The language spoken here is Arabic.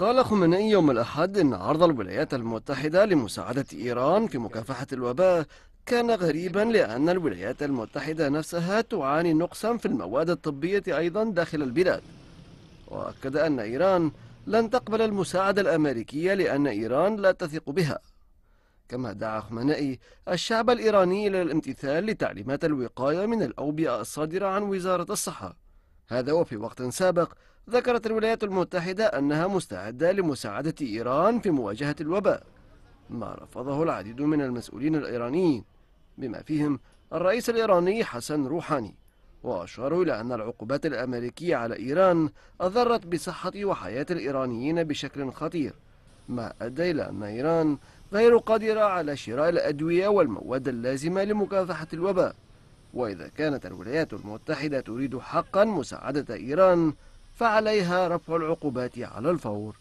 قال خمني يوم الأحد إن عرض الولايات المتحدة لمساعدة إيران في مكافحة الوباء كان غريبا لأن الولايات المتحدة نفسها تعاني نقصا في المواد الطبية أيضا داخل البلاد وأكد أن إيران لن تقبل المساعدة الأمريكية لأن إيران لا تثق بها كما دعا خمنائي الشعب الإيراني إلى الامتثال لتعليمات الوقاية من الأوبئة الصادرة عن وزارة الصحة هذا وفي وقت سابق ذكرت الولايات المتحدة أنها مستعدة لمساعدة إيران في مواجهة الوباء ما رفضه العديد من المسؤولين الإيرانيين بما فيهم الرئيس الإيراني حسن روحاني وأشاروا إلى أن العقوبات الأمريكية على إيران أضرت بصحة وحياة الإيرانيين بشكل خطير ما أدى إلى أن إيران غير قادرة على شراء الأدوية والمواد اللازمة لمكافحة الوباء وإذا كانت الولايات المتحدة تريد حقا مساعدة إيران فعليها رفع العقوبات على الفور